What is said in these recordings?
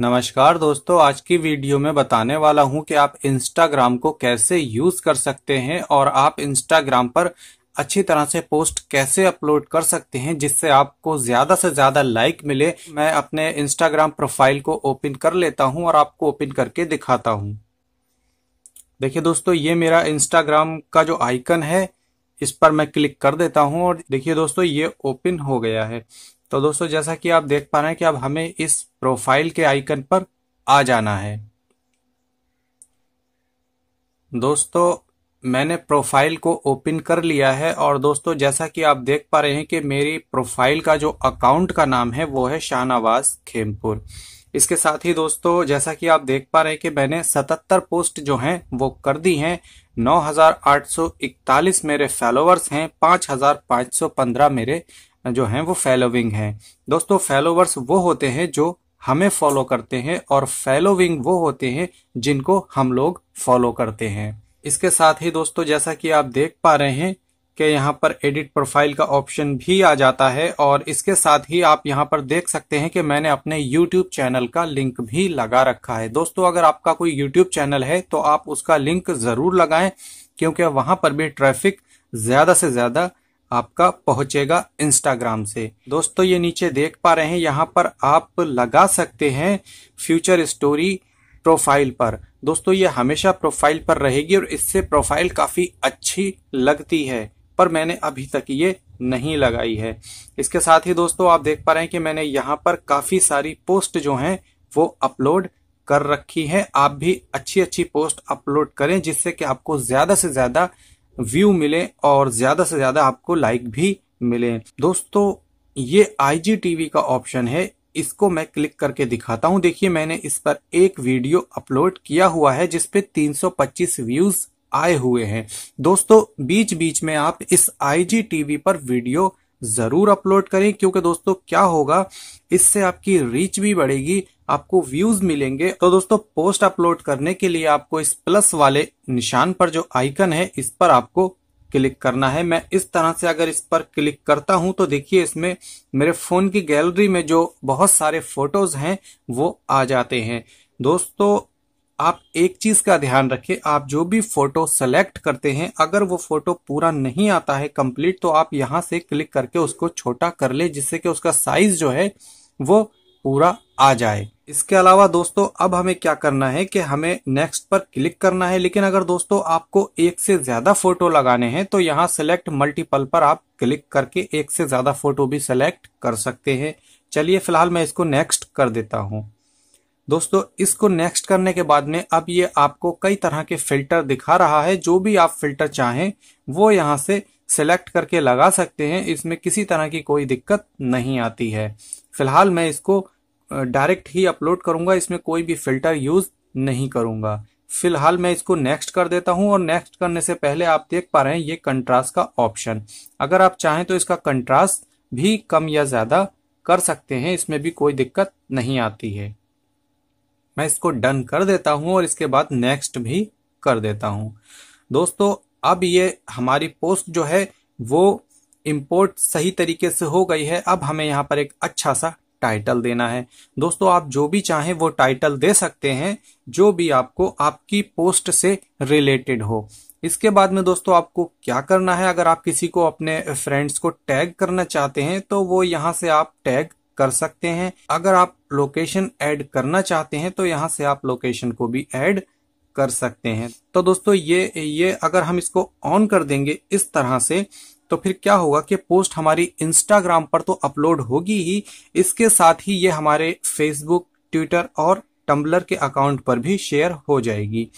नमस्कार दोस्तों आज की वीडियो में बताने वाला हूं कि आप इंस्टाग्राम को कैसे यूज कर सकते हैं और आप इंस्टाग्राम पर अच्छी तरह से पोस्ट कैसे अपलोड कर सकते हैं जिससे आपको ज्यादा से ज्यादा लाइक मिले मैं अपने इंस्टाग्राम प्रोफाइल को ओपन कर लेता हूं और आपको ओपन करके दिखाता हूं देखिए दोस्तों ये मेरा इंस्टाग्राम का जो आइकन है इस पर मैं क्लिक कर देता हूं और देखिए दोस्तों ये ओपन हो गया है तो दोस्तों जैसा कि आप देख पा रहे हैं कि अब हमें इस प्रोफाइल के आइकन पर आ जाना है दोस्तों मैंने प्रोफाइल को ओपन कर लिया है और दोस्तों जैसा कि आप देख पा रहे हैं कि मेरी प्रोफाइल का जो अकाउंट का नाम है वो है शाहनवाज खेमपुर इसके साथ ही दोस्तों जैसा कि आप देख पा रहे हैं कि मैंने 77 पोस्ट जो हैं वो कर दी हैं 9841 मेरे फॉलोअर्स हैं 5515 मेरे जो हैं वो फैलोविंग हैं दोस्तों फैलोवर्स वो होते हैं जो हमें फॉलो करते हैं और फैलोविंग वो होते हैं जिनको हम लोग फॉलो करते हैं इसके साथ ही दोस्तों जैसा कि आप देख पा रहे हैं कि यहाँ पर एडिट प्रोफाइल का ऑप्शन भी आ जाता है और इसके साथ ही आप यहाँ पर देख सकते हैं कि मैंने अपने YouTube चैनल का लिंक भी लगा रखा है दोस्तों अगर आपका कोई YouTube चैनल है तो आप उसका लिंक जरूर लगाएं क्योंकि वहां पर भी ट्रैफिक ज्यादा से ज्यादा आपका पहुंचेगा इंस्टाग्राम से दोस्तों ये नीचे देख पा रहे हैं यहाँ पर आप लगा सकते हैं फ्यूचर स्टोरी प्रोफाइल पर दोस्तों ये हमेशा प्रोफाइल पर रहेगी और इससे प्रोफाइल काफ़ी अच्छी लगती है पर मैंने अभी तक ये नहीं लगाई है इसके साथ ही दोस्तों आप देख पा रहे हैं कि मैंने यहाँ पर काफ़ी सारी पोस्ट जो है वो अपलोड कर रखी है आप भी अच्छी अच्छी पोस्ट अपलोड करें जिससे कि आपको ज़्यादा से ज़्यादा व्यू मिले और ज्यादा से ज्यादा आपको लाइक भी मिले दोस्तों ये आई का ऑप्शन है इसको मैं क्लिक करके दिखाता हूँ देखिए मैंने इस पर एक वीडियो अपलोड किया हुआ है जिसपे 325 व्यूज आए हुए हैं दोस्तों बीच बीच में आप इस आई पर वीडियो ज़रूर अपलोड करें क्योंकि दोस्तों क्या होगा इससे आपकी रीच भी बढ़ेगी आपको व्यूज मिलेंगे तो दोस्तों पोस्ट अपलोड करने के लिए आपको इस प्लस वाले निशान पर जो आइकन है इस पर आपको क्लिक करना है मैं इस तरह से अगर इस पर क्लिक करता हूं तो देखिए इसमें मेरे फोन की गैलरी में जो बहुत सारे फोटोज हैं वो आ जाते हैं दोस्तों आप एक चीज का ध्यान रखें आप जो भी फोटो सेलेक्ट करते हैं अगर वो फोटो पूरा नहीं आता है कंप्लीट तो आप यहां से क्लिक करके उसको छोटा कर ले जिससे कि उसका साइज जो है वो पूरा आ जाए इसके अलावा दोस्तों अब हमें क्या करना है कि हमें नेक्स्ट पर क्लिक करना है लेकिन अगर दोस्तों आपको एक से ज्यादा फोटो लगाने हैं तो यहाँ सेलेक्ट मल्टीपल पर आप क्लिक करके एक से ज्यादा फोटो भी सेलेक्ट कर सकते हैं चलिए फिलहाल मैं इसको नेक्स्ट कर देता हूँ दोस्तों इसको नेक्स्ट करने के बाद में अब ये आपको कई तरह के फिल्टर दिखा रहा है जो भी आप फिल्टर चाहें वो यहाँ से सेलेक्ट करके लगा सकते हैं इसमें किसी तरह की कोई दिक्कत नहीं आती है फिलहाल मैं इसको डायरेक्ट ही अपलोड करूंगा इसमें कोई भी फिल्टर यूज नहीं करूंगा फिलहाल मैं इसको नेक्स्ट कर देता हूं और नेक्स्ट करने से पहले आप देख पा रहे हैं ये कंट्रास्ट का ऑप्शन अगर आप चाहें तो इसका कंट्रास्ट भी कम या ज्यादा कर सकते हैं इसमें भी कोई दिक्कत नहीं आती है मैं इसको डन कर देता हूँ और इसके बाद नेक्स्ट भी कर देता हूँ दोस्तों अब ये हमारी पोस्ट जो है वो इम्पोर्ट सही तरीके से हो गई है अब हमें यहाँ पर एक अच्छा सा टाइटल देना है दोस्तों आप जो भी चाहें वो टाइटल दे सकते हैं जो भी आपको आपकी पोस्ट से रिलेटेड हो इसके बाद में दोस्तों आपको क्या करना है अगर आप किसी को अपने फ्रेंड्स को टैग करना चाहते हैं तो वो यहाँ से आप टैग कर सकते हैं अगर आप लोकेशन ऐड करना चाहते हैं तो यहाँ से आप लोकेशन को भी ऐड कर सकते हैं तो दोस्तों ये ये अगर हम इसको ऑन कर देंगे इस तरह से तो फिर क्या होगा कि पोस्ट हमारी इंस्टाग्राम पर तो अपलोड होगी ही इसके साथ ही ये हमारे फेसबुक ट्विटर और टम्बलर के अकाउंट पर भी शेयर हो जाएगी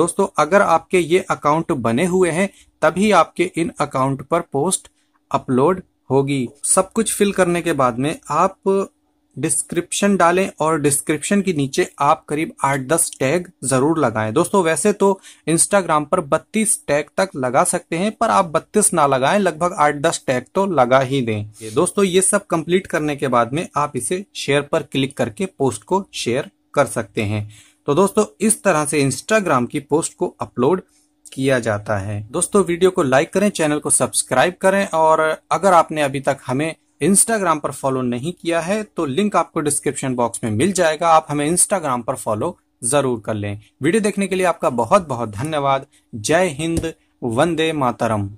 दोस्तों अगर आपके ये अकाउंट बने हुए हैं तभी आपके इन अकाउंट पर पोस्ट अपलोड होगी सब कुछ फिल करने के बाद में आप डिस्क्रिप्शन डालें और डिस्क्रिप्शन के नीचे आप करीब आठ दस टैग जरूर लगाएं दोस्तों वैसे तो इंस्टाग्राम पर बत्तीस टैग तक लगा सकते हैं पर आप बत्तीस ना लगाएं लगभग आठ दस टैग तो लगा ही दें दोस्तों ये सब कंप्लीट करने के बाद में आप इसे शेयर पर क्लिक करके पोस्ट को शेयर कर सकते हैं तो दोस्तों इस तरह से इंस्टाग्राम की पोस्ट को अपलोड किया जाता है दोस्तों वीडियो को लाइक करें चैनल को सब्सक्राइब करें और अगर आपने अभी तक हमें इंस्टाग्राम पर फॉलो नहीं किया है तो लिंक आपको डिस्क्रिप्शन बॉक्स में मिल जाएगा आप हमें इंस्टाग्राम पर फॉलो जरूर कर लें वीडियो देखने के लिए आपका बहुत बहुत धन्यवाद जय हिंद वंदे मातरम